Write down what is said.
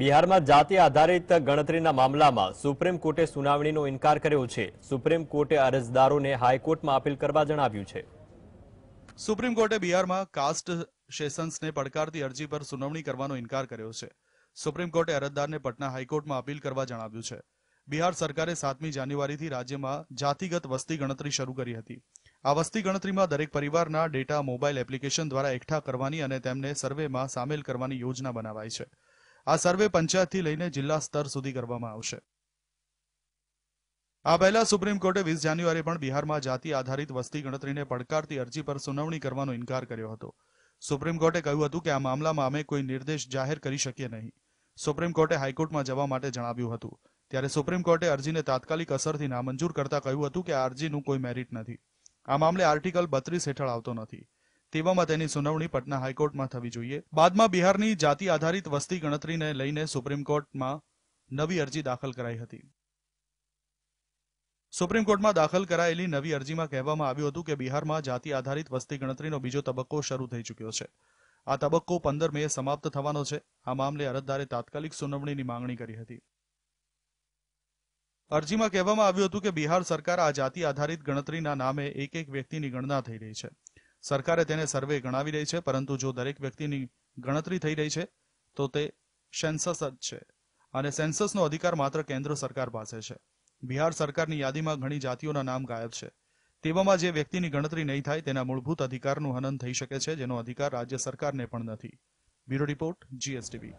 બિહારમાં જાતિ આધારિત ગણતરીના મામલામાં સુપ્રીમ કોર્ટે સુનાવણીનો ઇનકાર કર્યો છે સુપ્રીમ કોર્ટે અરજદારોને હાઈકોર્ટમાં અપીલ કરવા જણાવ્યું છે સુપ્રીમ કોર્ટે બિહારમાં કાસ્ટ સેશન્સને પડકારતી અરજી પર સુનાવણી કરવાનો ઇનકાર કર્યો છે સુપ્રીમ કોર્ટે અરજદારને પટના હાઈકોર્ટમાં અપીલ કરવા જણાવ્યું છે બિહાર સરકારે સાતમી જાન્યુઆરીથી રાજ્યમાં જાતિગત વસ્તી ગણતરી શરૂ કરી હતી આ વસ્તી ગણતરીમાં દરેક પરિવારના ડેટા મોબાઈલ એપ્લિકેશન દ્વારા એકઠા કરવાની અને તેમને સર્વેમાં સામેલ કરવાની યોજના બનાવાઈ છે આ સર્વે પંચાયતથી લઈને જિલ્લા સ્તર સુધી કરવામાં આવશે આ પહેલા સુપ્રીમ કોર્ટે વીસ જાન્યુઆરી પણ બિહારમાં જાતિ આધારિત વસ્તી ગણતરીને પડકારતી અરજી પર સુનાવણી કરવાનો ઇનકાર કર્યો હતો સુપ્રીમ કોર્ટે કહ્યું હતું કે આ મામલામાં અમે કોઈ નિર્દેશ જાહેર કરી શકીએ નહીં સુપ્રીમ કોર્ટે હાઈકોર્ટમાં જવા માટે જણાવ્યું હતું ત્યારે સુપ્રીમ કોર્ટે અરજીને તાત્કાલિક અસરથી નામંજૂર કરતા કહ્યું હતું કે આ અરજીનું કોઈ મેરિટ નથી આ મામલે આર્ટિકલ બત્રીસ હેઠળ આવતો નથી તેવામાં તેની સુનાવણી પટના હાઈકોર્ટમાં થવી જોઈએ બાદમાં બિહારની જાતિ આધારિત વસ્તી ગણતરીને લઈને સુપ્રીમ કોર્ટમાં નવી અરજી દાખલ કરાઈ હતી સુપ્રીમ કોર્ટમાં દાખલ કરાયેલી નવી અરજીમાં કહેવામાં આવ્યું હતું કે બિહારમાં જાતિ આધારિત વસ્તી ગણતરીનો બીજો તબક્કો શરૂ થઈ ચૂક્યો છે આ તબક્કો પંદર મે સમાપ્ત થવાનો છે આ મામલે અરજદારે તાત્કાલિક સુનાવણીની માંગણી કરી હતી અરજીમાં કહેવામાં આવ્યું હતું કે બિહાર સરકાર આ જાતિ આધારિત ગણતરીના નામે એક એક વ્યક્તિની ગણના થઈ રહી છે સરકારે તેને સર્વે ગણાવી રહી છે પરંતુ જો દરેક વ્યક્તિની ગણતરી થઈ રહી છે તો તે સેન્સસ જ છે અને સેન્સસનો અધિકાર માત્ર કેન્દ્ર સરકાર પાસે છે બિહાર સરકારની યાદીમાં ઘણી જાતિઓના નામ ગાયબ છે તેવામાં જે વ્યક્તિની ગણતરી નહીં થાય તેના મૂળભૂત અધિકારનું હનન થઈ શકે છે જેનો અધિકાર રાજ્ય સરકારને પણ નથી બ્યુરો રિપોર્ટ જીએસટીવી